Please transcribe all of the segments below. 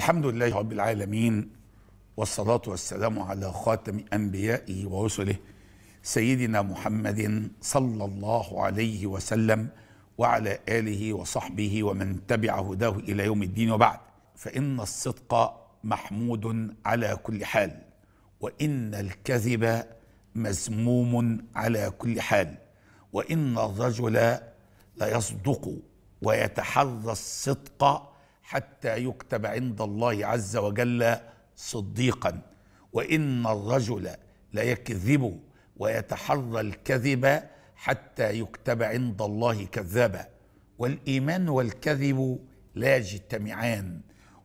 الحمد لله رب العالمين والصلاة والسلام على خاتم أنبيائه ورسله سيدنا محمد صلى الله عليه وسلم وعلى آله وصحبه ومن تبع هداه إلى يوم الدين وبعد فإن الصدق محمود على كل حال وإن الكذب مذموم على كل حال وإن الرجل ليصدق ويتحرى الصدق حتى يكتب عند الله عز وجل صديقا وان الرجل ليكذب ويتحرى الكذب حتى يكتب عند الله كذابا والايمان والكذب لا يجتمعان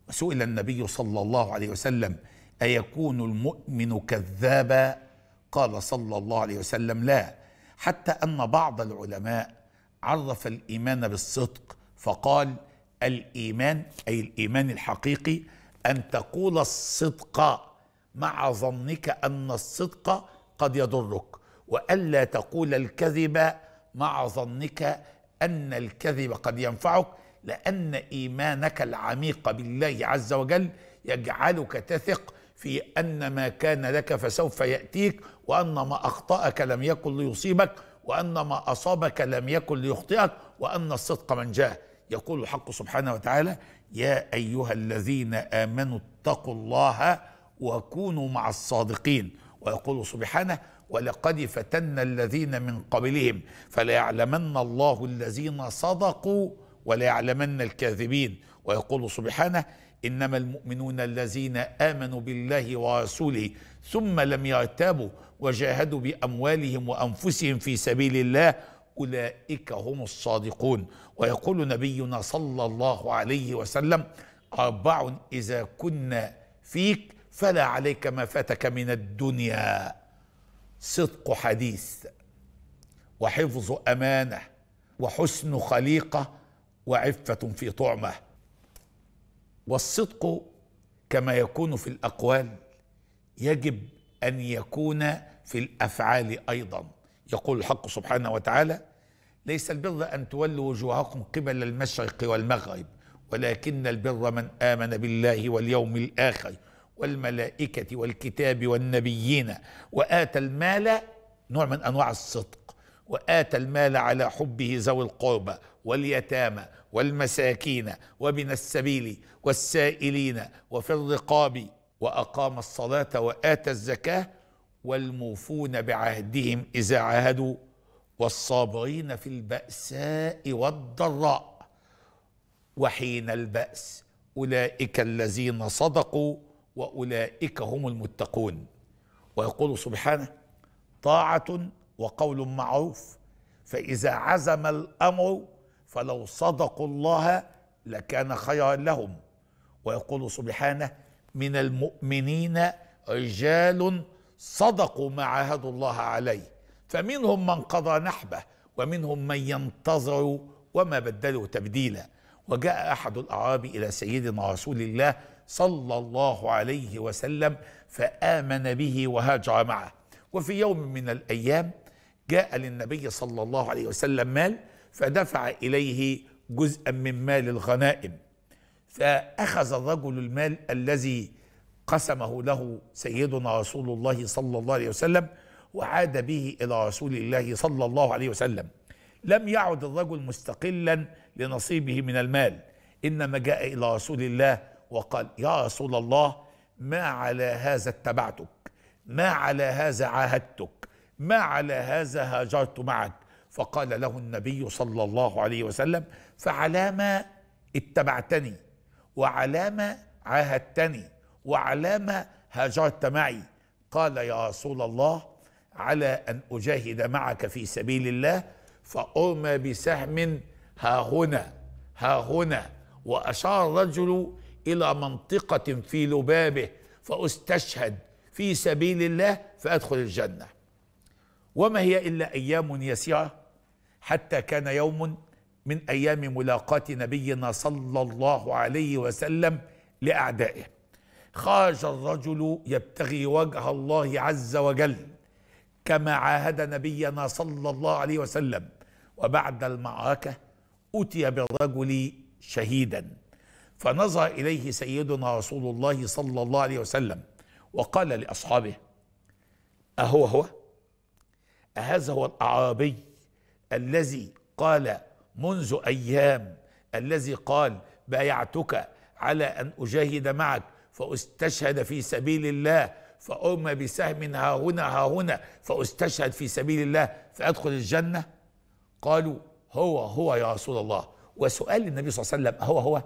وسئل النبي صلى الله عليه وسلم ايكون المؤمن كذابا قال صلى الله عليه وسلم لا حتى ان بعض العلماء عرف الايمان بالصدق فقال الايمان اي الايمان الحقيقي ان تقول الصدق مع ظنك ان الصدق قد يضرك والا تقول الكذب مع ظنك ان الكذب قد ينفعك لان ايمانك العميق بالله عز وجل يجعلك تثق في ان ما كان لك فسوف ياتيك وان ما اخطاك لم يكن ليصيبك وان ما اصابك لم يكن ليخطئك وان الصدق منجاه يقول الحق سبحانه وتعالى يا ايها الذين امنوا اتقوا الله وكونوا مع الصادقين ويقول سبحانه ولقد فتنا الذين من قبلهم فليعلمن الله الذين صدقوا وليعلمن الكاذبين ويقول سبحانه انما المؤمنون الذين امنوا بالله ورسوله ثم لم يرتابوا وجاهدوا باموالهم وانفسهم في سبيل الله أولئك هم الصادقون ويقول نبينا صلى الله عليه وسلم أربع إذا كنا فيك فلا عليك ما فاتك من الدنيا صدق حديث وحفظ أمانة وحسن خليقة وعفة في طعمة والصدق كما يكون في الأقوال يجب أن يكون في الأفعال أيضاً يقول الحق سبحانه وتعالى ليس البر أن تولوا وجوهكم قبل المشرق والمغرب ولكن البر من آمن بالله واليوم الآخر والملائكة والكتاب والنبيين وآتى المال نوع من أنواع الصدق وآتى المال على حبه ذوي القربى واليتامى والمساكين وبن السبيل والسائلين وفي الرقاب وأقام الصلاة وآتى الزكاة والموفون بعهدهم اذا عاهدوا والصابرين في الباساء والضراء وحين الباس اولئك الذين صدقوا واولئك هم المتقون ويقول سبحانه طاعه وقول معروف فاذا عزم الامر فلو صدقوا الله لكان خيرا لهم ويقول سبحانه من المؤمنين رجال صدقوا ما عاهدوا الله عليه فمنهم من قضى نحبه ومنهم من ينتظر وما بدلوا تبديلا وجاء احد الاعراب الى سيدنا رسول الله صلى الله عليه وسلم فامن به وهاجر معه وفي يوم من الايام جاء للنبي صلى الله عليه وسلم مال فدفع اليه جزءا من مال الغنائم فاخذ الرجل المال الذي قسمه له سيدنا رسول الله صلى الله عليه وسلم وعاد به الى رسول الله صلى الله عليه وسلم لم يعد الرجل مستقلا لنصيبه من المال انما جاء الى رسول الله وقال يا رسول الله ما على هذا اتبعتك ما على هذا عاهدتك ما على هذا هاجرت معك فقال له النبي صلى الله عليه وسلم فعلى ما اتبعتني وعلى ما عاهدتني وعلام هاجرت معي قال يا رسول الله على أن أجاهد معك في سبيل الله فأرمى بسهم ها هنا ها هنا وأشار الرجل إلى منطقة في لبابه فأستشهد في سبيل الله فأدخل الجنة وما هي إلا أيام يسيرة حتى كان يوم من أيام ملاقاة نبينا صلى الله عليه وسلم لأعدائه خرج الرجل يبتغي وجه الله عز وجل كما عاهد نبينا صلى الله عليه وسلم وبعد المعركة أتي بالرجل شهيدا فنظر إليه سيدنا رسول الله صلى الله عليه وسلم وقال لأصحابه أهو هو أهذا هو الأعرابي الذي قال منذ أيام الذي قال بايعتك على أن أجاهد معك فاستشهد في سبيل الله فأرمى بسهم ها هنا ها هنا فاستشهد في سبيل الله فأدخل الجنة قالوا هو هو يا رسول الله وسؤال النبي صلى الله عليه وسلم هو هو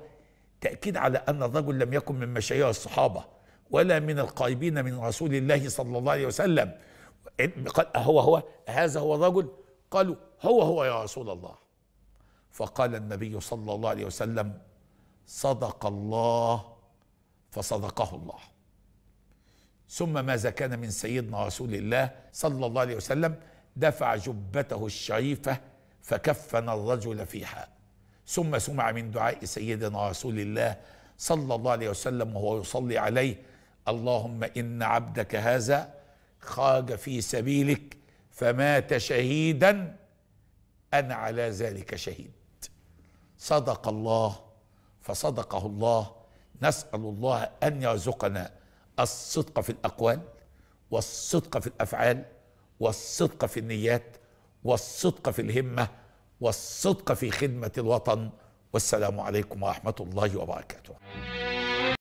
تأكيد على أن الرجل لم يكن من مشايخ الصحابة ولا من القريبين من رسول الله صلى الله عليه وسلم قال هو هو هذا هو الرجل قالوا هو هو يا رسول الله فقال النبي صلى الله عليه وسلم صدق الله فصدقه الله ثم ماذا كان من سيدنا رسول الله صلى الله عليه وسلم دفع جبته الشريفة فكفن الرجل فيها ثم سمع من دعاء سيدنا رسول الله صلى الله عليه وسلم وهو يصلي عليه اللهم إن عبدك هذا خرج في سبيلك فمات شهيدا أنا على ذلك شهيد صدق الله فصدقه الله نسال الله ان يرزقنا الصدق في الاقوال والصدق في الافعال والصدق في النيات والصدق في الهمه والصدق في خدمه الوطن والسلام عليكم ورحمه الله وبركاته